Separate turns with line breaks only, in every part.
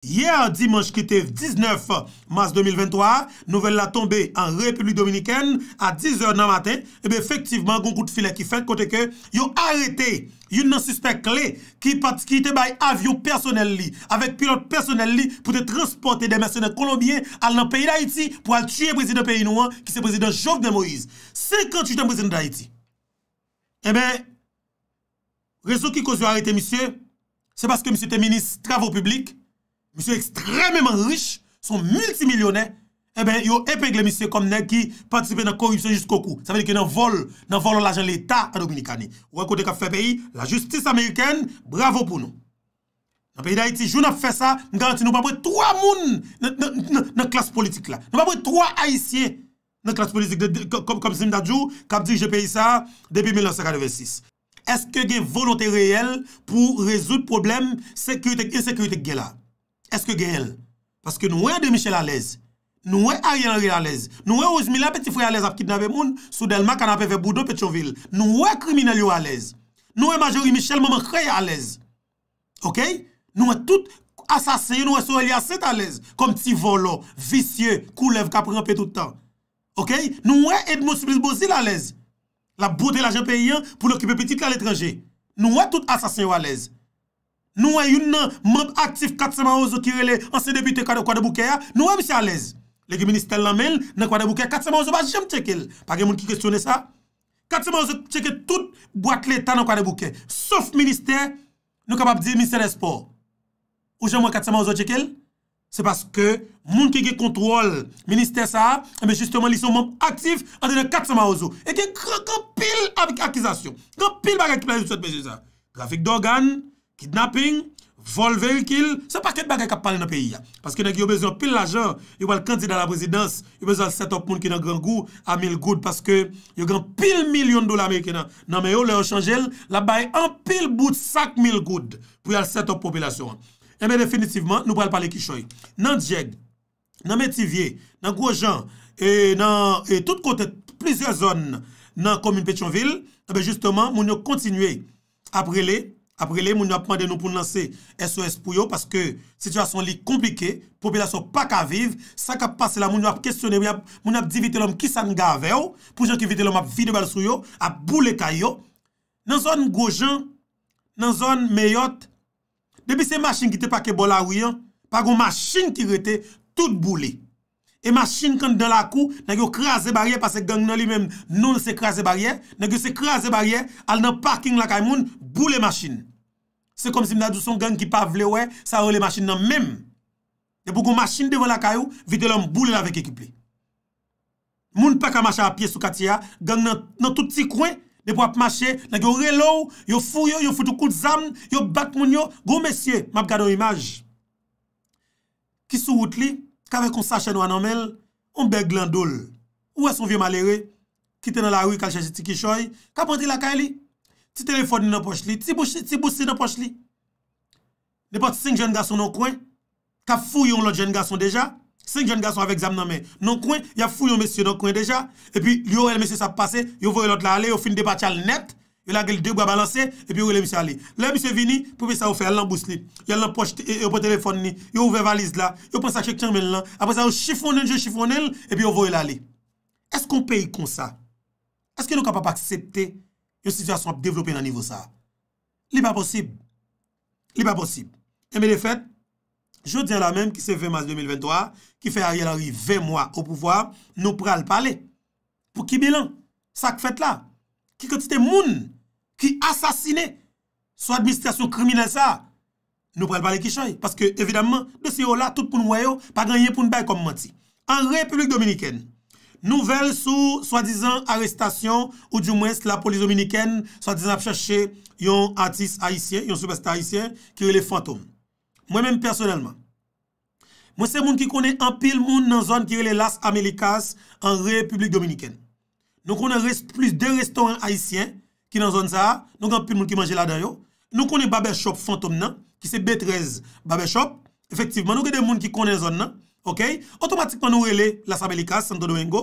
Yer dimanche ki tev 19 mars 2023, nouvel la tombe an Republik Dominikèn a 10h nan maten, eh ebe efektivman Gonkou Tfile ki fèk kote ke yon arete, yon nan suspect kle, ki te bay avyon personel li, avèk pilot personel li pou te transporte de mersonel kolombien al nan peyi d'Haïti pou al tchye prezident peyi nouan ki se prezident Jove de Moïse. 58 an prezident d'Haïti. Ebe, reso ki koz yon arete misye, se baske misye te minis travou publik, Misyon ekstrememan rich, son multimilyonè, ebe eh yo epègle misyon komnen ki patisipe nan korupsyon jiskou kou. Sa vè di ki nan vol, nan vol l'ajan l'Etat an Dominika ni. Ou an kote kap fè peyi, la justis Ameriken, bravo pou nou. Nan peyi da iti, joun ap fè sa, nan garanti nou papwè 3 moun nan klas politik la. Nan papwè 3 haisyen nan klas politik, kom sim dadjou, kap di jè peyi sa, depi 1956. Eske gen volontè reyel pou rezout problem sekuritek insekuritek gen la. Eske ge el. Paske nou e de Michel a lez. Nou e arien a lez. Nou e ozmila peti fwe a lez ap kit nabe moun. Soudelman kan ape ve Boudou Petchonville. Nou e kriminal yo a lez. Nou e majori Michel maman kwe a lez. Ok? Nou e tout asasen yo nou e soye li aset a lez. Kom ti volo, visye, koulev, kaprenpe toutan. Ok? Nou e et monsublis bozil a lez. La boudre la jenpeyen pou l'okipe peti klan letranje. Nou e tout asasen yo a lez. Nou wè yon nan mob aktif katsama ouzo kirele ansen depite kwa de kwa de bouke ya, nou wè misi alez. Lè ki minister nan men nan kwa de bouke, katsama ouzo ba jem tjek el. Pagè moun ki kestyone sa, katsama ouzo tjek et tout boite l'Etat nan kwa de bouke. Sof minister, nou kapap di minister espo. Ou jem wè katsama ouzo tjek el? Se paske moun ki ki kontrol minister sa, e eh mè justyman li son mob aktif an dene katsama ouzo. E gen kran kran pil avik akizasyon. Kran pil baga kip lajou sot mèjè sa. Rafik dogan, kidnapping, vol very kill, se pa ket bagay kap pale nan peyi ya. Paske nan ki yo bezon pil la jan, yo bal kandida la prezidans, yo bezon al setop moun ki nan gran gou, a mil goud, paske yo gran pil milyon do la Amerike nan. Nan me yo, leo chanjel, la baye an pil bout sak mil goud, pou al setop popilasyon. Eme, definitivman, nou pal pale ki choy. Nan Djec, nan Metivier, nan Grosjean, e nan, e tout kote, plizye zon, nan komine Petionville, ebe justman, moun yo kontinue, aprile, aprile apre le moun ap pande nou pou nansi SOS pou yo, paske situasyon li komplike, populasyon pa ka vive, sak ap pase la moun ap kestyone, moun ap divite lom ki san ga ave yo, pou jen ki vite lom ap vide bal sou yo, ap boule ka yo, nan zon gojan, nan zon meyot, debi se masin ki te pake bolawiyan, pago masin ki rete, tout boule, e masin kan de la kou, nan yo krasi barye, al nan parking la kay moun, boule masin, Se kom si mna douson gang ki pa vle we, sa wè le machin nan mèm. E pou kon machin devon lakay ou, vide lèm bou lèm avèk ekip li. Moun pa ka machan apye sou kati ya, gang nan tout ti kwen, de pou ap mache, lèk yo re lou, yo fou yo, yo foutou kout zam, yo bat moun yo, goun mesye, mab gado imaj. Ki sou wout li, kave kon sa chen wan anmel, on bè glan dol, ou wè son vye malere, kite nan la wè kal chen si tikishoy, ka pwantri lakay li? Ti telefon ni nan poch li, ti boussi nan poch li. Nè pot 5 jen gason nan kwen, ka fou yon lot jen gason deja, 5 jen gason avè exam nan mè, nan kwen, ya fou yon mèsyo nan kwen deja, e pi yon mèsyo sa passe, yon vò yon lot la ale, yon fin debat yal net, yon la gel debwa balanse, e pi yon mèsyo ale. Lè mèsyo vini, pou mèsyo sa oufe, yon nan poch li, yon nan poch, yon pou telefon ni, yon ouve valise la, yon pon sa chèk chèk men lan, apè sa ou chifon nen, jè chifon nen, e pi y Yon situasyon ap devlopen nan nivou sa. Li pa posib. Li pa posib. Eme de fet, jodien la menm ki se 20 mars 2023, ki fe a yalari 20 mwa ou pouvoar, nou pral pale. Pou ki bilan? Sa k fet la? Ki kote te moun? Ki asasine? Sou administrasyon krimine sa? Nou pral pale ki chay? Paske evidemman, de se yo la, tout pou nou wayo, pa ganye pou nou bay kom manti. An Republik Dominikèn, Nouvel sou, swa dizan, arestasyon ou di mwes la polis dominiken, swa dizan ap chache yon artiste haisyen, yon superstar haisyen, kire le fantom. Mwen men personelman. Mwen se moun ki kone empil moun nan zon kire le Las Amelikas an Republik Dominiken. Nou konen plus de restoran haisyen ki nan zon sa, nou konen empil moun ki manje la dayo. Nou konen Babel Shop fantom nan, ki se B13 Babel Shop. Efektivman nou konen moun ki konen zon nan. Ok, otomatikman nou wele la sa belika, santo nou engo.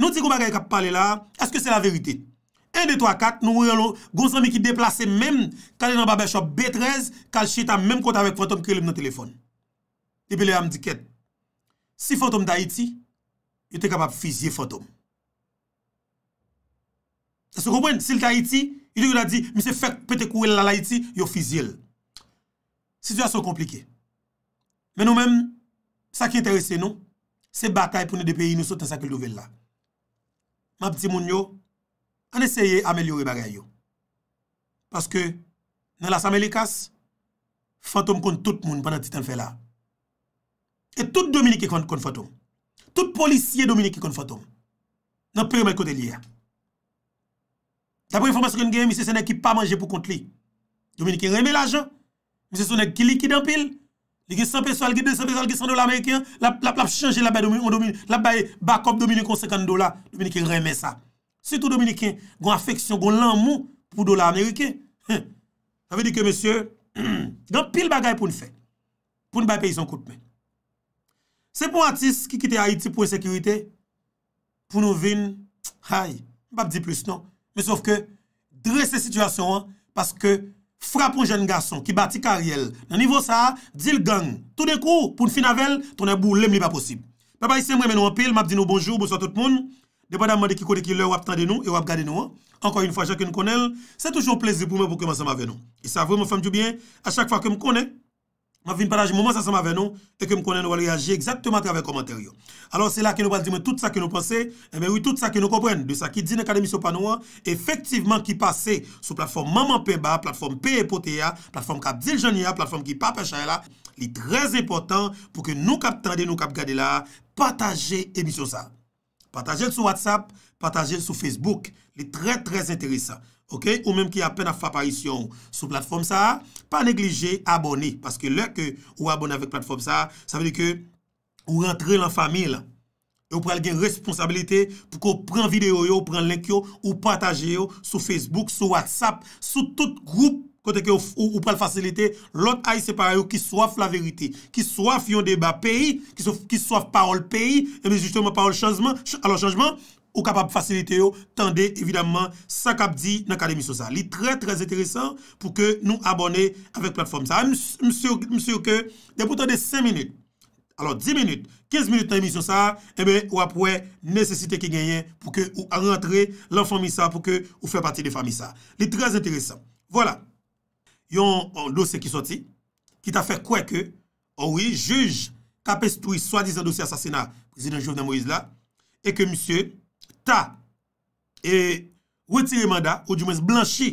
Nou di kou bagay kap pale la, eske se la verite? 1, 2, 3, 4, nou welo gonsan mi ki deplase men, kalen nan babè shop B13, kal cheta men konta vek fantom ki e lem nan telefon. Ebe le am di ket, si fantom ta iti, yo te kapap fizye fantom. Se sou kompwen, si il ta iti, il yon a di, mse fèk pete kou el la la iti, yo fizye el. Sisyon komplike. Men nou menm, Sa ki enterese nou, se batay pou nou de peyi nou sot an sa ke louvelle la. Ma pti moun yo, an esye amelyore bagay yo. Paske nan la samelikas, fantom kont tout moun pandan titan fe la. Et tout Dominiki kont kont fantom. Tout polisye Dominiki kont fantom. Nan pere mwen kote liya. Ta pre informasyon gen gen, misese nan ki pa manje pou kont li. Dominiki reme la jan, misese nan ki li ki dampil. Le gen 100 peso al gen 200 peso al gen 100 dola Ameriken, la plap chanje la baye domini, la baye bakop domini konsekant dola, Dominikin reme sa. Situ Dominikin, gon afeksyon, gon lanmou, pou dola Ameriken. Avedi ke monsye, gan pil bagay pou n'fè, pou n'bay pey son koutmen. Se pou atis ki kite Haiti pou ensekirite, pou nou vin, hay, bab di plus non, me sof ke, dre se situasyon an, paske, frapon jen gason ki bati karyel, nan nivou sa, dil gang. Tout dekou, pou n finavel, ton abou lem li pa posib. Baba, isi mwen mè nou anpil, map di nou bonjou, bonsoit tout moun. Depan dam man dekiko dekile, lè wap tande nou, e wap gade nou an. Ankor yon fwa, jen kwen konel, se toujou plezi pou mè pou kemanse mwen venou. Isavou, mwen fèm djoubyen, a chak fwa kem konè. Ma fin pataje mouman sa sa ma ven non, nou, teke m konen nou wale reaje exaktman traven komentaryon. Alors se la ki nou wale di men tout sa ki nou pense, e eh men wou tout sa ki nou kompren, de sa ki di nan akademisyon panouan, efektiveman ki pase sou platform Maman Peba, platform Peepotea, platform Kap Diljania, platform Gipap Echayla, li trez importan pou ke nou kap tradi, nou kap gade la, pataje emisyon sa. Pataje sou WhatsApp, pataje sou Facebook, li trez trez enteresan. Ou menm ki apen ap fwa parisyon sou platform sa, pa neglije abone. Paske lè ke ou abone avèk platform sa, sa vè di ke ou rentre lan famile. Ou pral gen responsabilite pou kon pran video yo, pran link yo, ou pataje yo, sou Facebook, sou WhatsApp, sou tout groupe. Kote ke ou pral fasilite, lòt a y separe yo ki soaf la verite. Ki soaf yon debat peyi, ki soaf parol peyi, yon mè justement parol chanjman, alò chanjman. Ou kapap fasilite yo, tende evidemment sa kapdi nan kade miso sa. Li tre tre interesant pou ke nou abone avek platform sa. Mse ouke, de pou tende 5 minute, alo 10 minute, 15 minute nan miso sa, ebe eh ou apwe nesesite ki genyen pou ke ou a rentre lan famisa pou ke ou fe pati de famisa. Li tre interesant. Voilà. Yon dosye ki soti, ki ta fe kwe ke, ou yi juj kapestoui swa dizan dosye asasina, e ke mse ouke, ta, et wè tire mandat, ou di mwen blanchi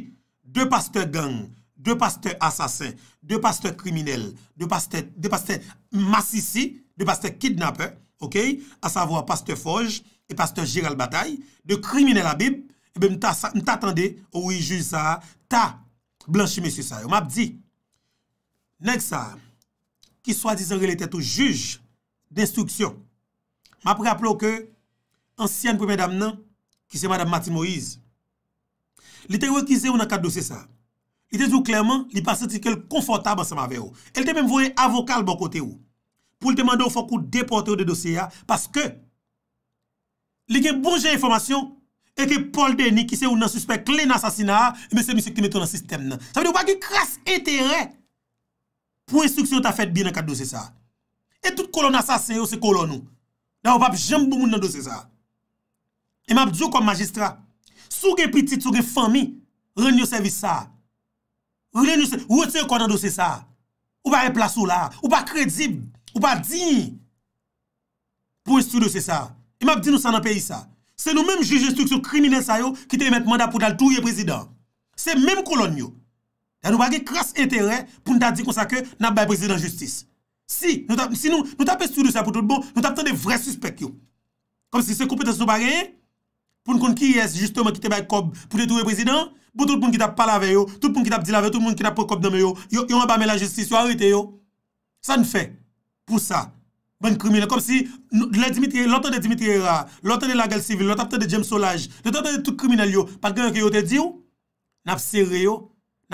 de pasteur gang, de pasteur asasin, de pasteur kriminelle, de pasteur masisi, de pasteur kidnapper, ok, a savwa pasteur foj, et pasteur giral batay, de kriminelle abib, eh et ben mwen t'attendé ou yi juj sa, oh ta, blanchi mwen si sa, yo mwen ap di, nèk sa, ki swa dizan relè tèt ou juj d'instruksyon, mwen ap rapplo ke, ansyen pou mèdame nan, ki se madame Mati Moïse, li te wèkize ou nan kat dosye sa, li te zou klerman, li pa se tikel konfortab an se ma vè ou, el te mèm vwè avokal bon kote ou, pou li te mandou fòk ou deporte ou de dosye ya, paske, li ke bonje informasyon, e ke Paul Denis, ki se ou nan suspect klen asasina a, e mè se misè kime tou nan sistem nan, sa mèdou pa ki kras etere, pou instruksyon ta fèd bi nan kat dosye sa, e tout kolon asasin ou se kolon ou, nan wap jambou moun nan dosye sa, E map diyo kom magistra. Sou gen piti, sou gen fami, ren yo servis sa. Ou e ti yo kwa nan dosi sa? Ou pa e plasou la? Ou pa kredib? Ou pa di? Pou estu dosi sa? E map di nou san an peyi sa? Se nou menm jujistik sou krimine sa yo, ki te emet manda pou dal touye prezident. Se menm kolon yo. Dan nou bagi kras entere pou nou da di konsake nan bay prezident justice. Si nou tapen estu dosi sa pou tout bon, nou tapten de vre suspect yo. Kom si se koupete sou bagayen, Poun koun ki yes, jistouman ki te bay kob pou te toure prezident, pou tout poun ki tap palave yo, tout poun ki tap dilave, tout poun ki nap po kob dame yo, yo yon apame la justice, yo harite yo. San fe pou sa. Ben krimine, kom si l'otan de Dimitri Hira, l'otan de la gal civil, l'otan de James Solage, l'otan de tout krimine yo, pat gen yon ki yo te di yo, nap sere yo,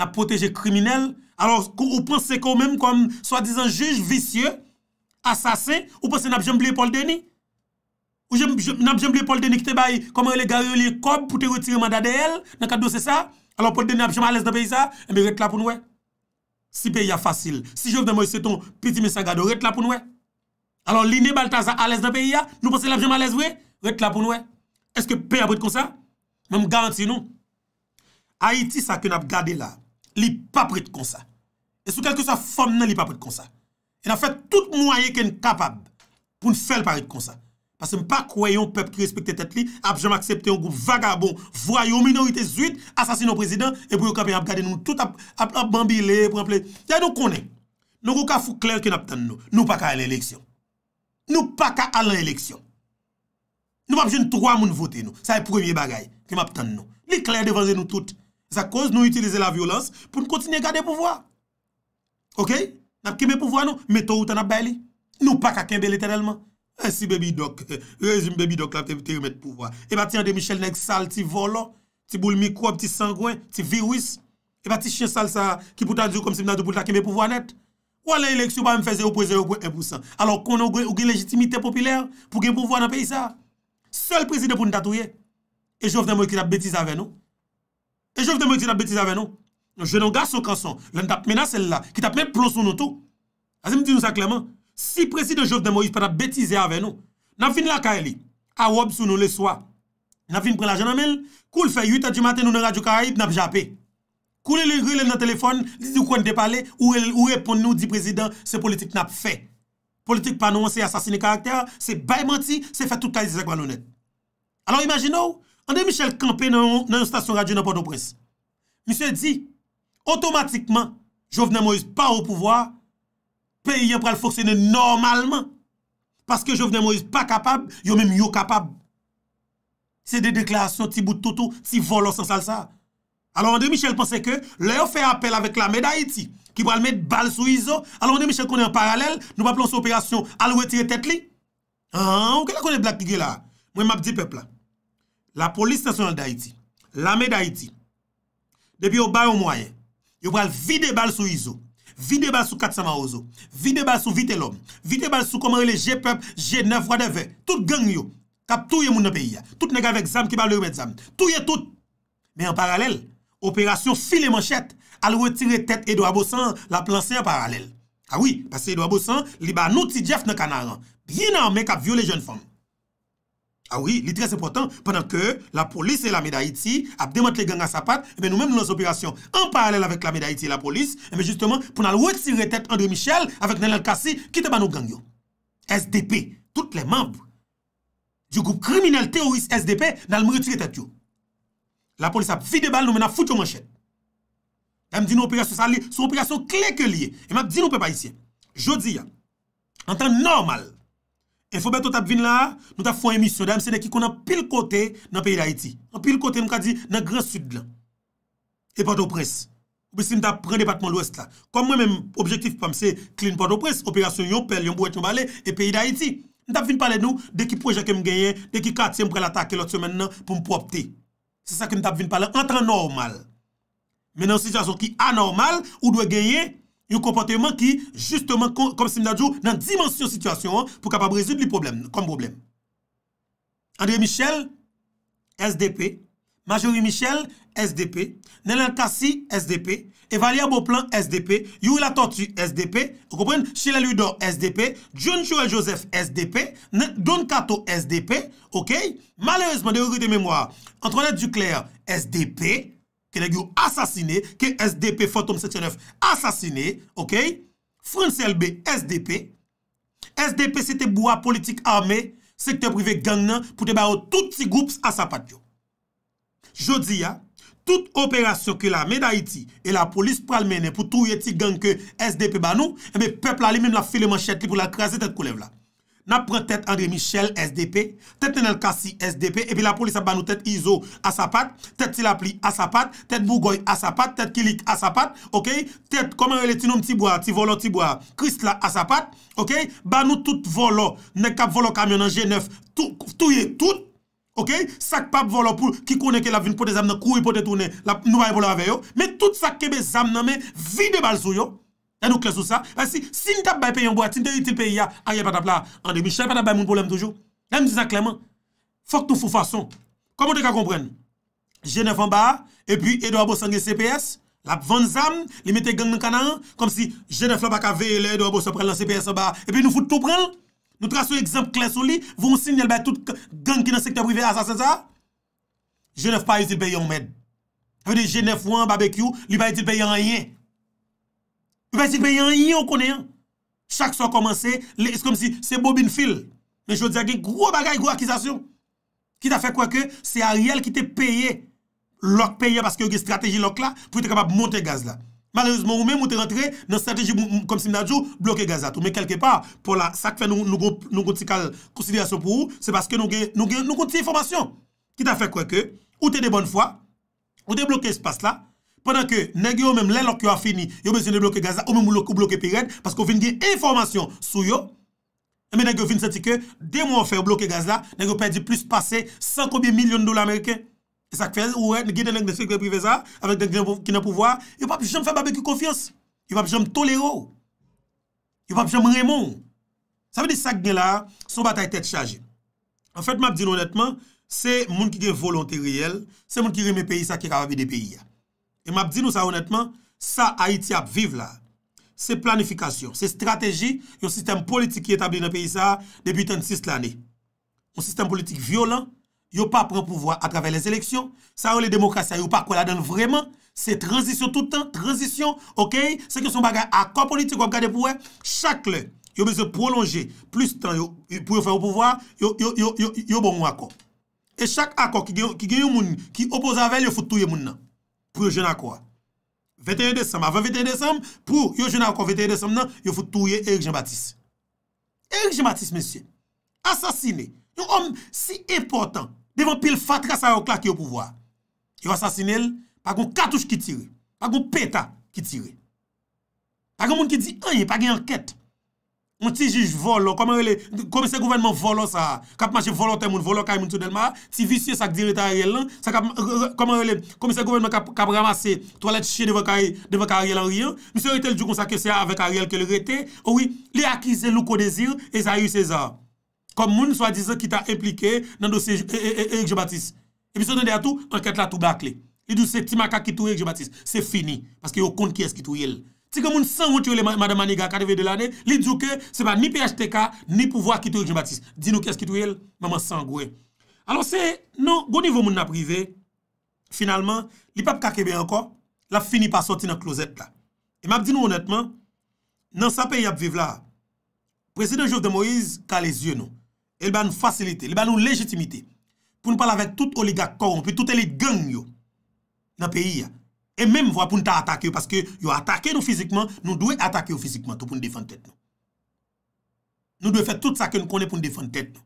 nap proteje krimine, alor ou pense kon menm konm swa dizan juj visye, asase, ou pense nap jemble yon pol deni? Ou jem li poulde ni ki te bayi, koman li gare li kob pou te retire manda de el, nan kado se sa, alon poulde ni apjema ales da peyi sa, e mi ret la pou noue. Si peyi a fasil, si jov nan mwen se ton, peti men sa gado, ret la pou noue. Alon li ne balta sa ales da peyi a, nou pose l'apjema ales vwe, ret la pou noue. Eske pey apret kon sa? Mwen m garanti nou. Haiti sa ke nap gade la, li papret kon sa. E sou kelke sa fom nan li papret kon sa. E na fè tout mou a ye ken kapab, pou n fel pa ret kon sa. Pase m pa kwayon pep ki respekte tet li, ap jan m aksepte yon goup vagabon, vwayon minorite zuit, asasino prezident, e pou yon kapi ap gade nou tout ap bambile. Ya nou konen, nou yon ka fou kler ki nap ten nou, nou pa ka alen eleksyon. Nou pa ka alen eleksyon. Nou ap jen 3 moun vote nou, sa e premier bagay ki map ten nou. Li kler devanze nou tout, sa kouz nou utilize la violans pou nou kontine gade pouvoi. Ok, nap kime pouvoi nou, meto ou tan ap beli, nou pa ka kembe literalman. Asi bebi dok, euh, rejim bebi dok la te remet pouwa. E ba ti yande Michel Nèk sal ti volo, ti boul mikwop, ti sangwen, ti virus. E ba ti chen sal sa ki pouta di ou kom si mnadou pouta ki mbe pouwa net. Wala eleksyo ba mfeze ou pwese ou gwen 1%. Alors konon gwen ou gen legitimite popilyer pou gen pouwa nan pey sa. Sol prezide pou nta touye. E jow vnen mwen ki tap beti zaven nou. E jow vnen mwen ki tap beti zaven nou. Je nan gaso kanson, lè nta pmena sel la, ki tap men plosoun nou tou. Asi mdi nou sa kleman. Si preside Jovnen Moïse pa ta betize ave nou, nap fin la ka eli, awob sou nou le swa. Nap fin prela janamel, kou l fe yut a di maten nou nan Radio Karayip, nap jape. Kou li li rile nan telefon, li di kwen depale, ou repon nou di presiden, se politik nap fe. Politik pa nou, se yasasine karakter, se baymanti, se fe touta yisekwa lounet. Alors imagine ou, an de Michel Campe nan yon stasyon radio nan Port-au-Presse. Mise di, otomatikman, Jovnen Moïse pa ou pouvoi, yon pral foksene normalman. Paske jo vne Moïse pa kapab, yon mèm yon kapab. Se de deklarasyon, ti bout toutou, si volonsans al sa. Alor an de Michel pense ke, le yo fè apel avèk la Medayiti, ki pral mèt bal sou izo, alor an de Michel konen paralel, nou pa plan sou operasyon, alwe tire tet li. An, ou ke la konen blak nige la? Mwen map di pepla. La polis nasyonal Dayiti, la Medayiti, debi yo bayon mwayen, yo pral vide bal sou izo, Vi de bal sou Katsama Ozo, vi de bal sou Vite Lom, vi de bal sou Komarele Jepep, Jenev Wadeve, tout gang yo, kap touye moun apeya, tout negavek zam kiba lourbet zam, touye tout. Me en paralel, operasyon file manchet, al wetire tet Edo Abosan la planseye en paralel. Awi, ah pase Edo Abosan li ba nou ti djef nan kanaran, biye nan men kap viole jen fom. Awi, ah li trese potan, penan ke la polis eh e la Medayiti ap demote le ganga sa pat, ebe nou menm nou nas operasyon an paralel avek la Medayiti e la polis, ebe eh justeman pou nan wote siretet Andre Michel avek Nel El Kassi kite ba nou gangyo. SDP, tout le mamp. Diou koup kriminal teoris SDP nan mretiretet yo. La polis ap vide bal nou men ap fout yo man chet. Ebe di nou operasyon sali, sou operasyon kleke liye. Ebe di nou pe pa isye. Jodi ya, an tan normal, Enfo beto tap vin la, nou ta fon emisyon da, mse ne ki konan pil kote nan peyi da iti. Nan pil kote, nou ka di nan gran sud la. E pato pres. Bwisi mta pre depatman lwes la. Kom mwen men, objektif pa mse, clean pato pres. Operasyon yon pel, yon bou et yon bale, e peyi da iti. Nou tap vin pale nou, deki projeke mgeye, deki katye mpre latake lot semen nan pou mpwopte. Se sa ki nou tap vin pale, entran normal. Men nan sityasyon ki anormal, ou dwe geye... Yon kompoteyman ki, justeman, kom Simdadjou, nan dimensyon sitwasyon an, pou kapabrezi yon li problem, kom problem. André Michel, SDP. Majorie Michel, SDP. Nelantasi, SDP. Evalia Boplan, SDP. Yowilatotu, SDP. Yon kompren, Cheleluido, SDP. John Chouel Joseph, SDP. Don Kato, SDP. Ok? Malèrezman, de yon rite mèmoire, Antronet Ducler, SDP. Ok? yon asasine, ke SDP fantom 79 asasine, ok Fransel B, SDP SDP se te bouwa politik arme, sekte privé gang nan, pou te ba ou tout ti goups asapat yo Jodi ya tout operasyon ke la meda iti e la polis pral mene pou tou yeti gang ke SDP banou e be pepl ali mèm la fileman chet li pou la krasi tet koulev la nan pren tet Andre Michel SDP, tet Nenel Kassi SDP, epi la polisa ban nou tet Izo Asapat, tet Tilapli Asapat, tet Bougoy Asapat, tet Kilik Asapat, ok, tet, koman wele ti nom ti boya, ti volo ti boya, Kristla Asapat, ok, ban nou tout volo, nek ap volo kamyonan G9, touye tout, ok, sak pap volo pou ki koneke la vin pou te zamna, kouye pou te toune, la nouay volo aveyo, me tout sak kebe zamna me, vide bal sou yo, Dan nou kles ou sa. Basi, ah, sin tap bay pe yon bo, atin te itil pe ya, a ye patap la, an ah, de mi chep, patap bay moun poulem toujou. Dan m disa, Clément, fok nou fou fason. Komote ka kompren? Genève an ba, epi, edo a bo sangye CPS, lap van zam, li mette gang nan kana an, komsi, Genève la baka VL, edo a bo se prel nan CPS an ba. Epi, nou fou tou pren, nou trasyon ekzamp kles ou li, voun sin yel bay tout gang ki nan sektor privé, asa, asa, asa. Genève pa itil pe yon med. A ve de Genève ou an barbecue, li pa itil pe yon anyen. Yon kone yon Chak sa komanse Se bo bin fil Gro bagay, gro akizasyon Ki ta fe kwa ke, se a riel ki te peye Lok peye, paske yo ge strategi lok la Pou te kapab monte gaz la Malerizman ou men, monte rentre Non strategi, blok e gaz la Men kelke pa, pou la sak fe nou Nou kon ti kal konsidasyon pou ou Se paske nou kon ti informasyon Ki ta fe kwa ke, ou te de bon fwa Ou te blok e espas la Pendan ke, neg yo menm lè lòk yo a fini, yo menm jene bloke gaz la, yo menm lòk yo bloke piret, paskò vin gen informasyon sou yo, eme neg yo vin senti ke, de moun fè bloke gaz la, neg yo pè di plus pase, sankobye milyon dola Amerikè. E sak fè, ouè, neg genen lèk de sikbe priveza, avèk den genen pouvoar, yo pa pi chanm fè babè ki konfians. Yo pa pi chanm tolèro. Yo pa pi chanm remon. Sa vè di sak gen la, sou batay tèt chaje. En fèt, mè ap di nou netman, se moun ki gen volonté riyel, se moun ki gen mè E map di nou sa honetman, sa Haïti ap vive la. Se planifikasyon, se strategi, yon sistem politik ki etabli nan peyi sa depi 36 l'anè. Yon sistem politik violent, yon pa pran pouvoi a travèl les eleksyon, sa ou le demokrasya yon pa kwa la den vremen, se transisyon toutan, transisyon, ok? Se ki sou bagay akon politik wap gade pouè, chak lè, yon bezè prolongè, plus tan pou yon fè ou pouvoi, yon bon yon akon. E chak akon ki gen yon moun, ki opoz avèl, yon foutou yon moun nan. pou yo jen akwa. 21 Desem, avan 21 Desem, pou yo jen akwa 21 Desem nan, yo foutouye Eryk Jean-Baptiste. Eryk Jean-Baptiste, mensyen, asasine, yon om si eportan, devan pil fat kasa yo klak yo pouvoa. Yo asasine el, pa gon katouche ki tire, pa gon peta ki tire. Pa gon moun ki di anye, pa gen anket, Mwen ti jij volon, koman rele, komise gouvenman volon sa, kap mache volon ten moun, volon kay moun tounel ma, ti visye sak direta Ariel lan, koman rele, komise gouvenman kap ramase, toalet che devan karyel an riyan, mwen se rete ljou kon sa kesya avek Ariel ke le rete, oh oui, li akize lou kodezir, e zayou se za, koman moun swa dizen ki ta implike nan dosye Erik Jebattis. Episode de atou, anket la tou bakle, li dou se ti maka ki tou Erik Jebattis, se fini, paske yo kont ki es ki tou Ariel. Si gen moun san woun turele Mada Maniga kadeve de la ne, li djouke se ba ni PHTK, ni pouvoa kitou el Jean-Baptiste. Din nou kes kitou el, maman san gwe. Alors se, nou, gounivou bon moun na prive, finalman, li pap kakebe anko, la fini pa soti nan klozet la. E map din nou honetman, nan sa peyi ap vive la, Prezident Jouf de Moïse ka le zye non. nou. El ba nou fasilite, el ba nou lejitimite, pou nou pala vek tout oliga koron, pi tout elit genyo nan peyi ya. E mèm vwa pou nou ta atake yo, euh, paske yo atake yo fizikman, nou dwe atake yo fizikman tou pou nou defante tèt nou. Nou dwe fè tout sa ke nou konen pou nou defante tèt nou.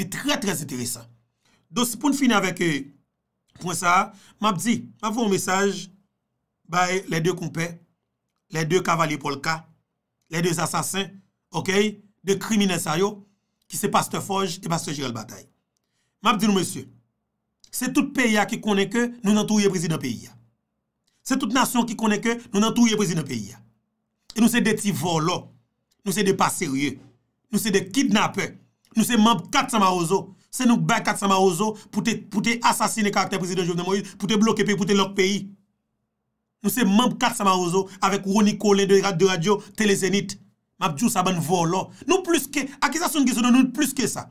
Li trè trè ziteresan. Dò si pou nou finè avèk pou mwen sa, mèp di, mèp vou mèsaj, bè, lè dè koumpè, lè dè kavalye polka, lè dè sasasen, ok, dè krimine saryo, ki se paste foj, e paste jirel batay. Mèp di nou mèsè, se tout pey ya ki konen ke, nou nan touye prezidant pey ya. Se tout nasyon ki konen ke, nou nan touye prezi nou peyi ya. E nou se deti volo. Nou se depa serye. Nou se de kidnape. Nou se mamp kat samarozo. Se nou bè kat samarozo pou te asasine karakter prezi nou jounen mou yon. Pou te bloke peyi, pou te lok peyi. Nou se mamp kat samarozo avèk rouni kolè de radio, telezenit. Mabdjou sa ban volo. Nou plus ke, akisa sou nge se nou nou plus ke sa.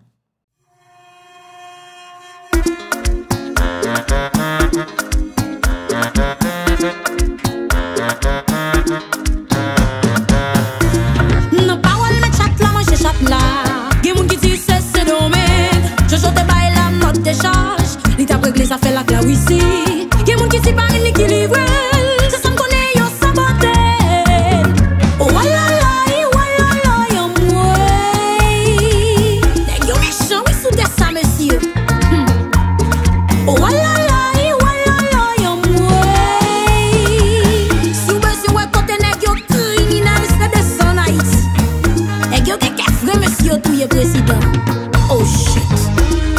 Fwe msio touye prezidor Oh shit